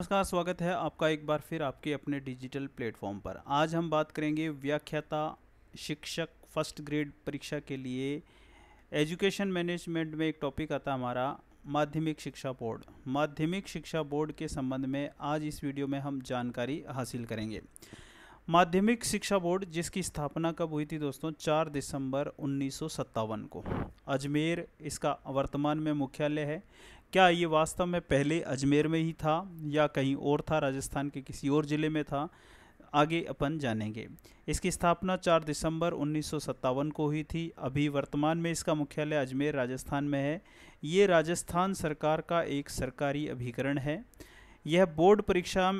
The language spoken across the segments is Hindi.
नमस्कार स्वागत है आपका एक बार फिर आपके अपने डिजिटल प्लेटफॉर्म पर आज हम बात करेंगे व्याख्याता शिक्षक फर्स्ट ग्रेड परीक्षा के लिए एजुकेशन मैनेजमेंट में एक टॉपिक आता हमारा माध्यमिक शिक्षा बोर्ड माध्यमिक शिक्षा बोर्ड के संबंध में आज इस वीडियो में हम जानकारी हासिल करेंगे माध्यमिक शिक्षा बोर्ड जिसकी स्थापना कब हुई थी दोस्तों चार दिसंबर उन्नीस को अजमेर इसका वर्तमान में मुख्यालय है क्या ये वास्तव में पहले अजमेर में ही था या कहीं और था राजस्थान के किसी और ज़िले में था आगे अपन जानेंगे इसकी स्थापना 4 दिसंबर उन्नीस को हुई थी अभी वर्तमान में इसका मुख्यालय अजमेर राजस्थान में है ये राजस्थान सरकार का एक सरकारी अभिकरण है यह बोर्ड परीक्षा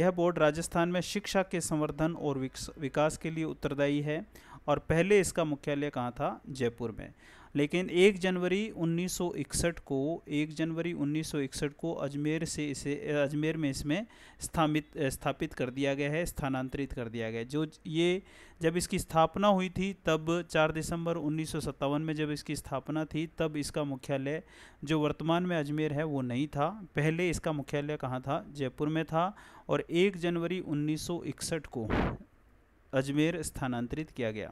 यह बोर्ड राजस्थान में शिक्षा के संवर्धन और विकास के लिए उत्तरदायी है और पहले इसका मुख्यालय कहाँ था जयपुर में लेकिन 1 जनवरी 1961 को 1 जनवरी 1961 को अजमेर से इसे अजमेर में इसमें स्थापित स्थापित कर दिया गया है स्थानांतरित कर दिया गया जो ये जब इसकी स्थापना हुई थी तब 4 दिसंबर उन्नीस में जब इसकी स्थापना थी तब इसका मुख्यालय जो वर्तमान में अजमेर है वो नहीं था पहले इसका मुख्यालय कहाँ था जयपुर में था और 1 जनवरी 1961 को अजमेर स्थानांतरित किया गया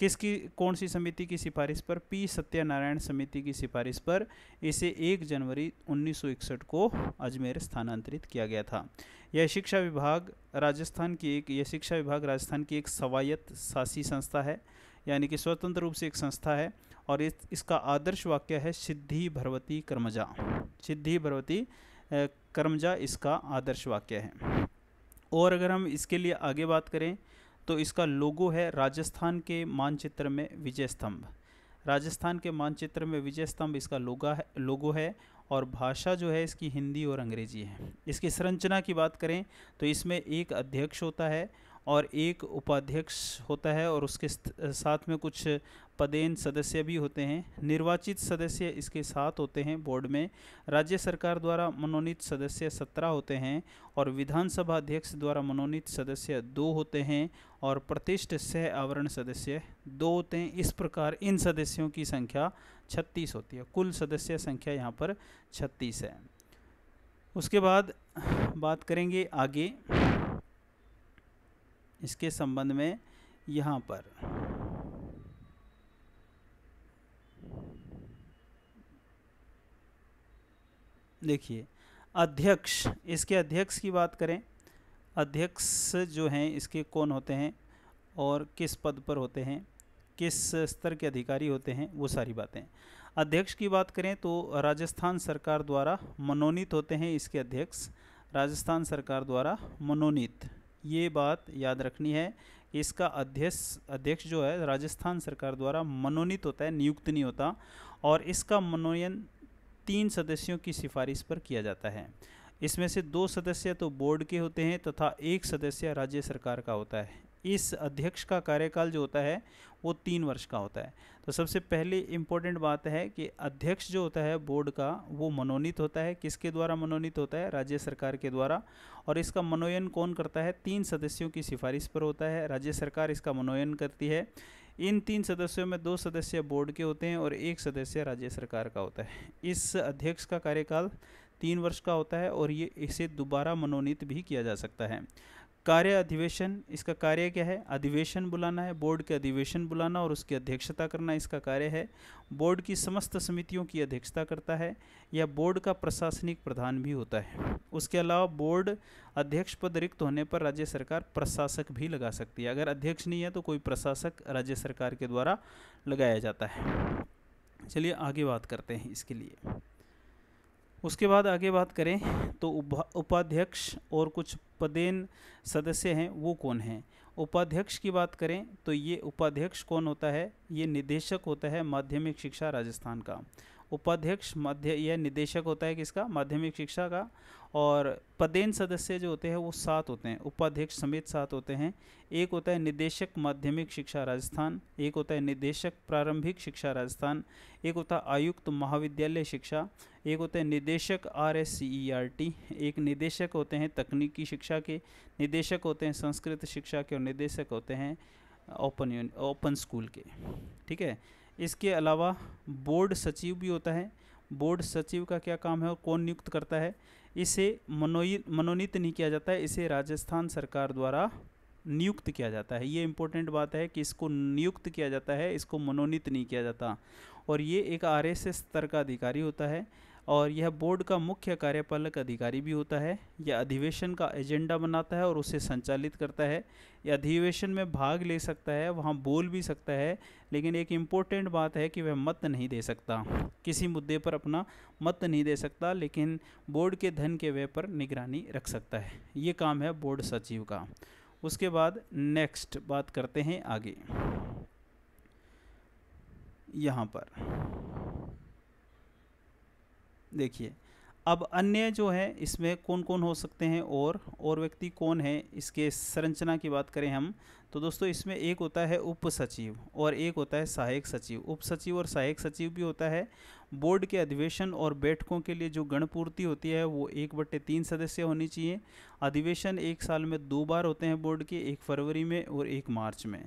किसकी कौन सी समिति की सिफारिश पर पी सत्यनारायण समिति की सिफारिश पर इसे 1 जनवरी 1961 को अजमेर स्थानांतरित किया गया था यह शिक्षा विभाग राजस्थान की एक यह शिक्षा विभाग राजस्थान की एक स्वायत्त शासी संस्था है यानी कि स्वतंत्र रूप से एक संस्था है और इस इसका आदर्श वाक्य है सिद्धि भरवती कर्मजा सिद्धि भरवती कर्मजा इसका आदर्श वाक्य है और अगर हम इसके लिए आगे बात करें तो इसका लोगो है राजस्थान के मानचित्र में विजय स्तंभ राजस्थान के मानचित्र में विजय स्तंभ इसका लोगा है लोगो है और भाषा जो है इसकी हिंदी और अंग्रेजी है इसकी संरचना की बात करें तो इसमें एक अध्यक्ष होता है और एक उपाध्यक्ष होता है और उसके साथ में कुछ पदेन सदस्य भी होते हैं निर्वाचित सदस्य इसके साथ होते हैं बोर्ड में राज्य सरकार द्वारा मनोनीत सदस्य सत्रह होते हैं और विधानसभा अध्यक्ष द्वारा मनोनीत सदस्य दो होते हैं और प्रतिष्ठ सह आवरण सदस्य दो होते हैं इस प्रकार इन सदस्यों की संख्या छत्तीस होती है कुल सदस्य संख्या यहाँ पर छत्तीस है उसके बाद बात करेंगे आगे इसके संबंध में यहाँ पर देखिए अध्यक्ष इसके अध्यक्ष की बात करें अध्यक्ष जो हैं इसके कौन होते हैं और किस पद पर होते हैं किस स्तर के अधिकारी होते हैं वो सारी बातें अध्यक्ष की बात करें तो राजस्थान सरकार द्वारा मनोनीत होते हैं इसके अध्यक्ष राजस्थान सरकार द्वारा मनोनीत ये बात याद रखनी है इसका अध्यक्ष अध्यक्ष जो है राजस्थान सरकार द्वारा मनोनीत होता है नियुक्त नहीं होता और इसका मनोनयन तीन सदस्यों की सिफारिश पर किया जाता है इसमें से दो सदस्य तो बोर्ड के होते हैं तथा एक सदस्य राज्य सरकार का होता है इस अध्यक्ष का कार्यकाल जो होता है वो तीन वर्ष का होता है तो सबसे पहले इम्पोर्टेंट बात है कि अध्यक्ष जो होता है बोर्ड का वो मनोनीत होता है किसके द्वारा मनोनीत होता है राज्य सरकार के द्वारा और इसका मनोयन कौन करता है तीन सदस्यों की सिफारिश पर होता है राज्य सरकार इसका मनोयन करती है इन तीन सदस्यों में दो सदस्य बोर्ड के होते हैं और एक सदस्य राज्य सरकार का होता है इस अध्यक्ष का कार्यकाल तीन वर्ष का होता है और ये इसे दोबारा मनोनीत भी किया जा सकता है कार्य अधिवेशन इसका कार्य क्या है अधिवेशन बुलाना है बोर्ड के अधिवेशन बुलाना और उसकी अध्यक्षता करना इसका कार्य है बोर्ड की समस्त समितियों की अध्यक्षता करता है या बोर्ड का प्रशासनिक प्रधान भी होता है उसके अलावा बोर्ड अध्यक्ष पद रिक्त होने पर राज्य सरकार प्रशासक भी लगा सकती है अगर अध्यक्ष नहीं है तो कोई प्रशासक राज्य सरकार के द्वारा लगाया जाता है चलिए आगे बात करते हैं इसके लिए उसके बाद आगे बात करें तो उपाध्यक्ष और कुछ पदेन सदस्य हैं वो कौन हैं उपाध्यक्ष की बात करें तो ये उपाध्यक्ष कौन होता है ये निदेशक होता है माध्यमिक शिक्षा राजस्थान का उपाध्यक्ष माध्य यह निदेशक होता है किसका माध्यमिक शिक्षा का और पदेन सदस्य जो होते हैं वो सात होते हैं उपाध्यक्ष समेत सात होते हैं एक होता है निदेशक माध्यमिक शिक्षा राजस्थान एक होता है निदेशक प्रारंभिक शिक्षा राजस्थान एक होता है आयुक्त महाविद्यालय शिक्षा एक होता है निदेशक R S C E R T एक निदेशक होते हैं तकनीकी शिक्षा के निदेशक होते हैं संस्कृत शिक्षा के और निदेशक होते हैं ओपन ओपन स्कूल के ठीक है इसके अलावा बोर्ड सचिव भी होता है बोर्ड सचिव का क्या काम है और कौन नियुक्त करता है इसे मनोनीत नहीं किया जाता है इसे राजस्थान सरकार द्वारा नियुक्त किया जाता है ये इम्पोर्टेंट बात है कि इसको नियुक्त किया जाता है इसको मनोनीत नहीं किया जाता और ये एक आर एस स्तर का अधिकारी होता है और यह बोर्ड का मुख्य कार्यपालक अधिकारी भी होता है यह अधिवेशन का एजेंडा बनाता है और उसे संचालित करता है यह अधिवेशन में भाग ले सकता है वहाँ बोल भी सकता है लेकिन एक इम्पोर्टेंट बात है कि वह मत नहीं दे सकता किसी मुद्दे पर अपना मत नहीं दे सकता लेकिन बोर्ड के धन के व्यय पर निगरानी रख सकता है ये काम है बोर्ड सचिव का उसके बाद नेक्स्ट बात करते हैं आगे यहाँ पर देखिए अब अन्य जो है इसमें कौन कौन हो सकते हैं और और व्यक्ति कौन है इसके संरचना की बात करें हम तो दोस्तों इसमें एक होता है उप सचिव और एक होता है सहायक सचिव उप सचिव और सहायक सचिव भी होता है बोर्ड के अधिवेशन और बैठकों के लिए जो गणपूर्ति होती है वो एक बट्टे तीन सदस्य होनी चाहिए अधिवेशन एक साल में दो बार होते हैं बोर्ड के एक फरवरी में और एक मार्च में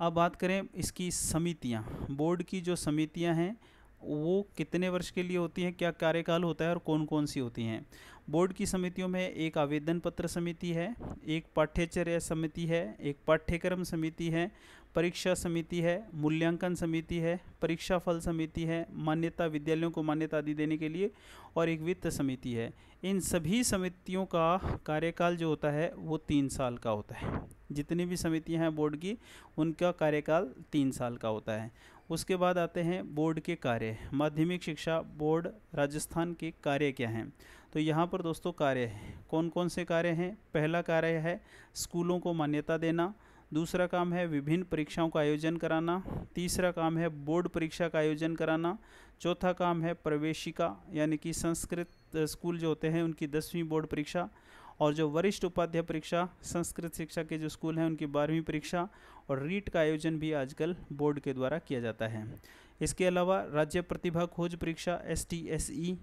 अब बात करें इसकी समितियाँ बोर्ड की जो समितियाँ हैं वो कितने वर्ष के लिए होती हैं क्या कार्यकाल होता है और कौन कौन सी होती हैं बोर्ड की समितियों में एक आवेदन पत्र समिति है एक पाठ्यचर्या समिति है एक पाठ्यक्रम समिति है परीक्षा समिति है मूल्यांकन समिति है परीक्षा फल समिति है मान्यता विद्यालयों को मान्यता आदि देने के लिए और एक वित्त समिति है इन सभी समितियों का कार्यकाल जो होता है वो तीन साल का होता है जितनी भी समितियां हैं बोर्ड की उनका कार्यकाल तीन साल का होता है उसके बाद आते हैं बोर्ड के कार्य माध्यमिक शिक्षा बोर्ड राजस्थान के कार्य क्या हैं तो यहाँ पर दोस्तों कार्य कौन कौन से कार्य हैं पहला कार्य है स्कूलों को मान्यता देना दूसरा काम है विभिन्न परीक्षाओं का आयोजन कराना तीसरा काम है बोर्ड परीक्षा का आयोजन कराना चौथा काम है प्रवेशिका यानी कि संस्कृत स्कूल जो होते हैं उनकी दसवीं बोर्ड परीक्षा और जो वरिष्ठ उपाध्याय परीक्षा संस्कृत शिक्षा के जो स्कूल हैं उनकी बारहवीं परीक्षा और रीट का आयोजन भी आजकल बोर्ड के द्वारा किया जाता है इसके अलावा राज्य प्रतिभा खोज परीक्षा एस e,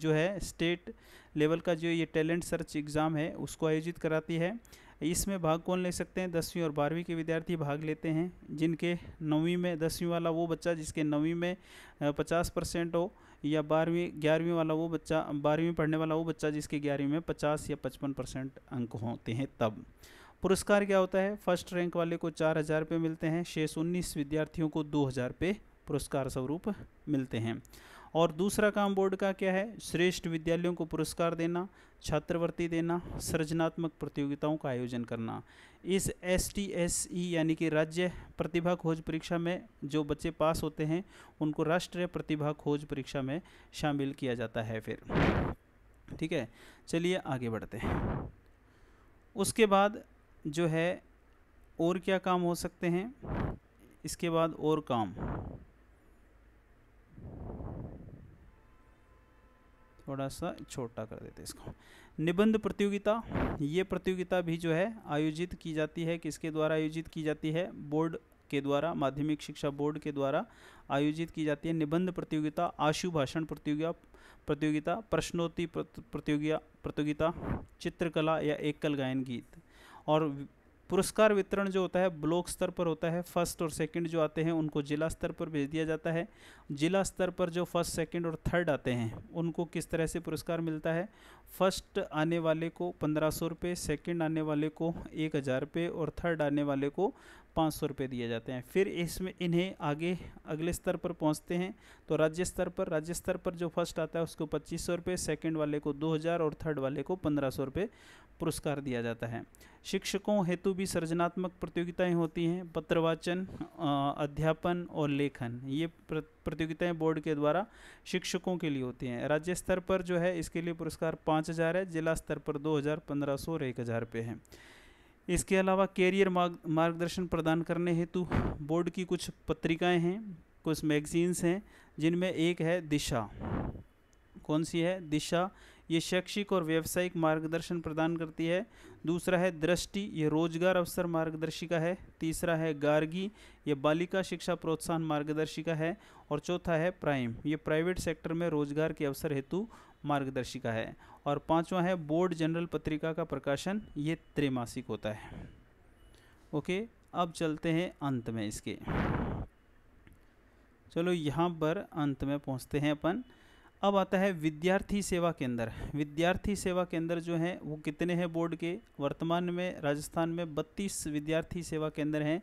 जो है स्टेट लेवल का जो ये टैलेंट सर्च एग्ज़ाम है उसको आयोजित कराती है इसमें भाग कौन ले सकते हैं दसवीं और बारहवीं के विद्यार्थी भाग लेते हैं जिनके नौवीं में दसवीं वाला वो बच्चा जिसके नौवीं में पचास परसेंट हो या बारहवीं ग्यारहवीं वाला वो बच्चा बारहवीं पढ़ने वाला वो बच्चा जिसके ग्यारहवीं में पचास या पचपन परसेंट अंक होते हैं तब पुरस्कार क्या होता है फर्स्ट रैंक वाले को चार हज़ार रुपये मिलते हैं शेष उन्नीस विद्यार्थियों को दो हज़ार रुपये पुरस्कार स्वरूप मिलते हैं और दूसरा काम बोर्ड का क्या है श्रेष्ठ विद्यालयों को पुरस्कार देना छात्रवृत्ति देना सृजनात्मक प्रतियोगिताओं का आयोजन करना इस एस टी एस ई यानी कि राज्य प्रतिभा खोज परीक्षा में जो बच्चे पास होते हैं उनको राष्ट्रीय प्रतिभा खोज परीक्षा में शामिल किया जाता है फिर ठीक है चलिए आगे बढ़ते हैं उसके बाद जो है और क्या काम हो सकते हैं इसके बाद और काम थोड़ा सा छोटा कर देते हैं इसको निबंध प्रतियोगिता ये प्रतियोगिता भी जो है आयोजित की जाती है किसके द्वारा आयोजित की जाती है बोर्ड के द्वारा माध्यमिक शिक्षा बोर्ड के द्वारा आयोजित की जाती है निबंध प्रतियोगिता आशु भाषण प्रतियोगिता प्रतियोगिता प्रश्नोत्तरी प्रतियोगिता प्रतियोगिता चित्रकला या एकल गायन गीत और पुरस्कार वितरण जो होता है ब्लॉक स्तर पर होता है फर्स्ट और सेकंड जो आते हैं उनको जिला स्तर पर भेज दिया जाता है जिला स्तर पर जो फर्स्ट सेकंड और थर्ड आते हैं उनको किस तरह से पुरस्कार मिलता है फर्स्ट आने वाले को पंद्रह सौ रुपये सेकेंड आने वाले को एक हज़ार रुपये और थर्ड आने वाले को पाँच सौ रुपये दिए जाते हैं फिर इसमें इन्हें आगे अगले स्तर पर पहुंचते हैं तो राज्य स्तर पर राज्य स्तर पर जो फर्स्ट आता है उसको पच्चीस सौ रुपये सेकेंड वाले को दो हज़ार और थर्ड वाले को पंद्रह सौ रुपये पुरस्कार दिया जाता है शिक्षकों हेतु भी सृजनात्मक प्रतियोगिताएँ होती हैं पत्रवाचन अध्यापन और लेखन ये प्रतियोगिताएँ बोर्ड के द्वारा शिक्षकों के लिए होती हैं राज्य स्तर पर जो है इसके लिए पुरस्कार पाँच हज़ार है जिला स्तर पर दो हज़ार पंद्रह सौ और एक हज़ार रुपये हैं इसके अलावा कैरियर मार्गदर्शन प्रदान करने हेतु बोर्ड की कुछ पत्रिकाएं हैं कुछ मैगजीन्स हैं जिनमें एक है दिशा कौन सी है दिशा ये शैक्षिक और व्यावसायिक मार्गदर्शन प्रदान करती है दूसरा है दृष्टि ये रोजगार अवसर मार्गदर्शिका है तीसरा है गार्गी ये बालिका शिक्षा प्रोत्साहन मार्गदर्शिका है और चौथा है प्राइम ये प्राइवेट सेक्टर में रोजगार के अवसर हेतु मार्गदर्शिका है और पांचवा है बोर्ड जनरल पत्रिका का प्रकाशन ये त्रैमासिक होता है ओके अब चलते हैं अंत में इसके चलो यहाँ पर अंत में पहुँचते हैं अपन अब आता है विद्यार्थी सेवा केंद्र विद्यार्थी सेवा केंद्र जो हैं वो कितने हैं बोर्ड के वर्तमान में राजस्थान में 32 विद्यार्थी सेवा केंद्र हैं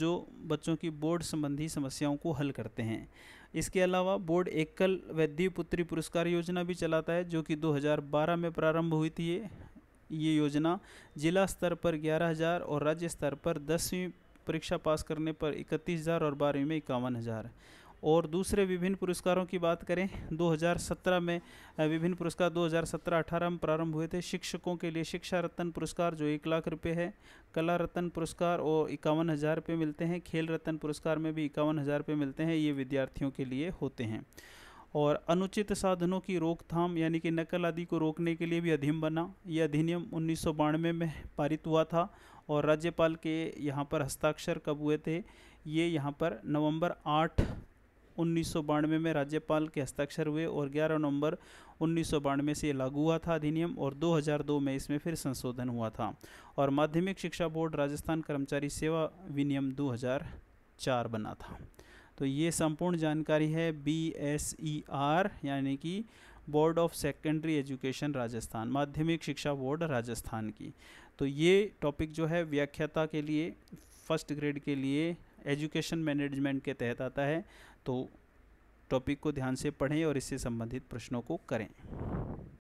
जो बच्चों की बोर्ड संबंधी समस्याओं को हल करते हैं इसके अलावा बोर्ड एकल वैद्य पुत्री पुरस्कार योजना भी चलाता है जो कि 2012 में प्रारंभ हुई थी ये योजना जिला स्तर पर ग्यारह और राज्य स्तर पर दसवीं परीक्षा पास करने पर इकतीस और बारहवीं में इक्यावन हज़ार और दूसरे विभिन्न पुरस्कारों की बात करें 2017 में विभिन्न पुरस्कार 2017-18 में प्रारंभ हुए थे शिक्षकों के लिए शिक्षा रत्न पुरस्कार जो एक लाख रुपये है कला रत्न पुरस्कार और इक्यावन हज़ार रुपये मिलते हैं खेल रत्न पुरस्कार में भी इक्यावन हज़ार रुपये मिलते हैं ये विद्यार्थियों के लिए होते हैं और अनुचित साधनों की रोकथाम यानी कि नकल आदि को रोकने के लिए भी अधिनियम बना यह अधिनियम उन्नीस में पारित हुआ था और राज्यपाल के यहाँ पर हस्ताक्षर कब हुए थे ये यहाँ पर नवंबर आठ उन्नीस में राज्यपाल के हस्ताक्षर हुए और 11 नवंबर उन्नीस से ये लागू हुआ था अधिनियम और 2002 में इसमें फिर संशोधन हुआ था और माध्यमिक शिक्षा बोर्ड राजस्थान कर्मचारी सेवा विनियम 2004 बना था तो ये संपूर्ण जानकारी है बी एस ई आर यानी कि board of secondary education Rajasthan माध्यमिक शिक्षा बोर्ड राजस्थान की तो ये टॉपिक जो है व्याख्याता के लिए फर्स्ट ग्रेड के लिए एजुकेशन मैनेजमेंट के तहत आता है तो टॉपिक को ध्यान से पढ़ें और इससे संबंधित प्रश्नों को करें